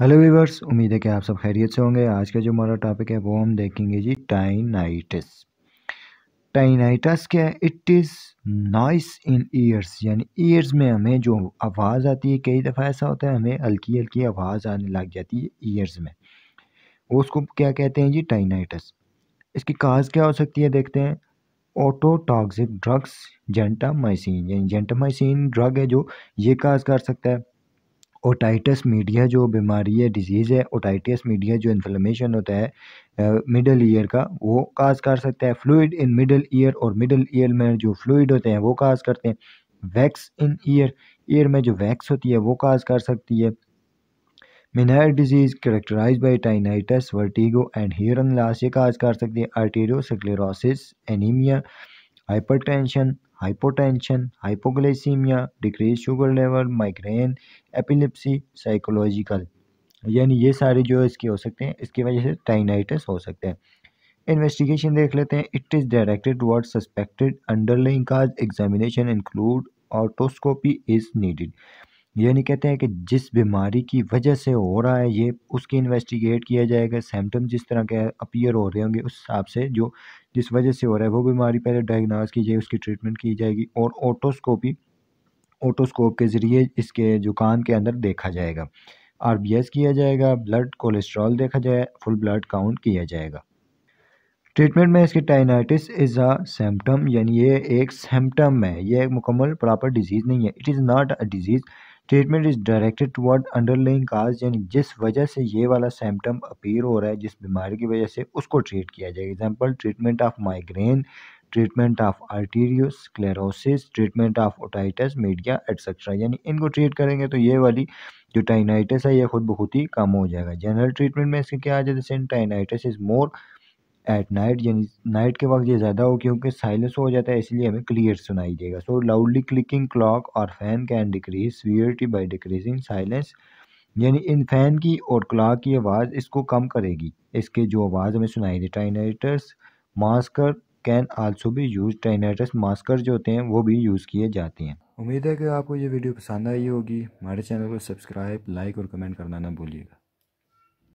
hello viewers उम्मीद है कि आप सब खैरियत से होंगे आज का जो हमारा टॉपिक है वो हम देखेंगे जी टाइनाइटिस टाइनाइटस क्या है it is noise in ears यानी ईयर्स में हमें जो आवाज़ आती है कई दफ़ा ऐसा होता है हमें हल्की हल्की आवाज़ आने लग जाती है ईयर्स में उसको क्या कहते हैं जी टाइनाइटस इसकी काज क्या हो सकती है देखते हैं ऑटोटॉक्सिक ड्रग्स जेंटामाइसिन यानी जेंटामाइसिन ड्रग है जो ये काज कर सकता है ओटाइटस मीडिया जो बीमारी है डिजीज़ है ओटाइटस मीडिया जो इन्फ्लेमेशन होता है मिडल ईयर का वो काज कर सकता है फ्लूड इन मिडल ईयर और मिडल ईयर में जो फ्लूड होते हैं वो काज करते हैं वैक्स इन ईयर ईयर में जो वैक्स होती है वो काज कर सकती है Meniere's disease characterized by tinnitus vertigo and hearing loss ये काज कर सकती है arteriosclerosis anaemia hypertension hypotension hypoglycaemia decrease sugar level migraine epilepsy psychological यानी ये सारे जो इसके हो सकते हैं इसकी वजह से टाइनाइटिस हो सकते हैं इन्वेस्टिगेशन देख लेते हैं it is directed toward suspected underlying cause examination include otoscopy is needed ये नहीं कहते हैं कि जिस बीमारी की वजह से हो रहा है ये उसकी इन्वेस्टिगेट किया जाएगा सिम्टम जिस तरह के अपीयर हो रहे होंगे उस हिसाब से जो जिस वजह से हो रहा है वो बीमारी पहले डायग्नास की जाए उसकी ट्रीटमेंट की जाएगी और ऑटोस्कोपी ऑटोस्कोप के ज़रिए इसके जुकाम के अंदर देखा जाएगा आर किया जाएगा ब्लड कोलेस्ट्रॉल देखा जाए फुल ब्लड काउंट किया जाएगा ट्रीटमेंट में इसकी टाइनाइटिस इज़ अ सिम्टम यानी ये एक सिम्टम है ये एक मुकम्मल प्रॉपर डिजीज़ नहीं है it is not a disease statement is directed toward underlying cause यानी जिस वजह से ये वाला सिम्टम अपीयर हो रहा है जिस बीमारी की वजह से उसको ट्रीट किया जाए example treatment of migraine treatment of arteriosclerosis treatment of otitis media etcetera यानी इनको ट्रीट करेंगे तो ये वाली जो टाइनाइटिस है ये खुद बहुत ही कम हो जाएगा जनरल ट्रीटमेंट में इसके क्या आ जाते हैं tinnitus is more at night यानी नाइट के वक्त ये ज़्यादा हो क्योंकि साइलेंस हो जाता है इसलिए हमें क्लियर सुनाई देगा सो लाउडली क्लिकिंग क्लॉक और fan can decrease severity by decreasing silence यानी इन फैन की और क्लॉक की आवाज़ इसको कम करेगी इसके जो आवाज़ हमें सुनाई दे टाइनाइटर्स मास्कर कैन आल्सो भी यूज टाइनाइटर्स मास्कर जो होते हैं वो भी यूज़ किए जाते हैं उम्मीद है कि आपको ये वीडियो पसंद आई होगी हमारे चैनल को सब्सक्राइब लाइक और कमेंट करना ना भूलिएगा